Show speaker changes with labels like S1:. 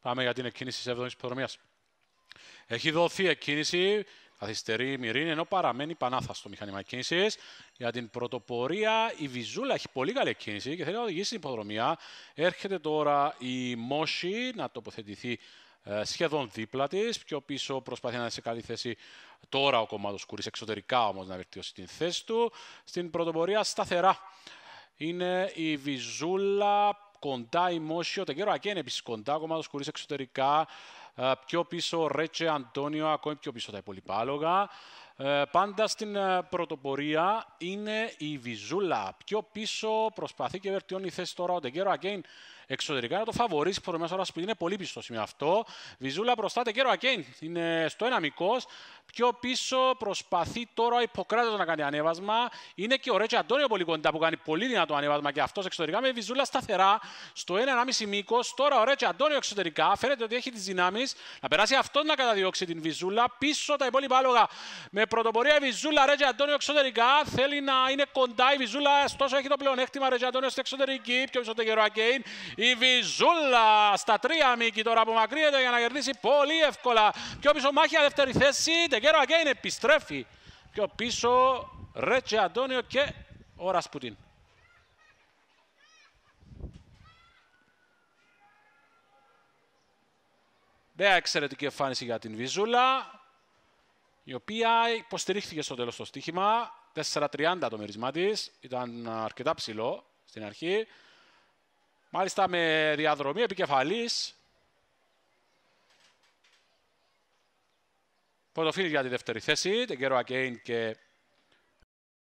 S1: Πάμε για την εκκίνηση της 7η προδρομία. Έχει δοθεί εκκίνηση. Καθυστερεί η εχει ενώ παραμένει πανάθαστο μηχανήμα εκκίνησης. Για την πρωτοπορία, η Βιζούλα έχει πολύ καλή εκκίνηση και θέλει να οδηγήσει την υποδρομία. Έρχεται τώρα η Μόση να τοποθετηθεί ε, σχεδόν δίπλα της. Πιο πίσω προσπαθεί να είναι σε καλή θέση τώρα ο κομμάτι Κούρης. Εξωτερικά όμως να βελτιώσει την θέση του. Στην πρωτοπορία, σταθερά είναι η Βιζούλα κοντά η Μόσιο, Τον καιρό Ακέν επίσης κοντά, ακόμα το εξωτερικά, πιο πίσω ο Ρέτσε, Αντώνιο, ακόμη πιο πίσω τα υπόλοιπα άλογα. Ε, πάντα στην ε, πρωτοπορία είναι η Βιζούλα. Πιο πίσω προσπαθεί και βελτιώνει η θέση τώρα ο Τεγκέρο Ακέιν. εξωτερικά. Είναι το φαβορής που μέσα ώρα είναι πολύ το σημείο αυτό. Βιζούλα μπροστά Τεγκέρο Ακέιν είναι στο ένα μικό. Πιο πίσω προσπαθεί τώρα ο Ιπποκράτε να κάνει ανέβασμα. Είναι και ο Ρέτζι Αντώνιο πολύ κοντά που κάνει πολύ δυνατό ανέβασμα και αυτός εξωτερικά με Βιζούλα σταθερά στο 1,5 μήκος. Τώρα ο Ρέτζι Αντώνιο εξωτερικά φαίνεται ότι έχει τις δυνάμεις να περάσει αυτός να καταδιώξει την Βιζούλα πίσω τα υπόλοιπα άλογα με πρωτοπορία η Βιζούλα, Ρέτζι Αντώνιο εξωτερικά. Θέλει να είναι κοντά η Βιζούλα, ωστόσο έχει το πλεονέκτημα Ρέτζι Αντώνιο στην εξωτερική. Πιο πίσω το καιρό Ακέιν. Η Βιζούλα στα τρία μήκη τώρα απομακρύνεται για να κερδίσει πολύ εύκολα. Πιο πίσω μάχη, δεύτερη θέση. Τεκέρο Ακέιν επιστρέφει. Πιο πίσω Ρέτζι Αντώνιο και ο Ρασπουτίν. Μια εξαιρετική εμφάνιση για την Βιζούλα η οποία υποστηρίχθηκε στο τέλος το στοίχημα. 4.30 το μερισμά της, ήταν αρκετά ψηλό στην αρχή. Μάλιστα με διαδρομή επικεφαλής. Πρωτοφύλλη για τη δεύτερη θέση, Τεγκέρο Ακέιν και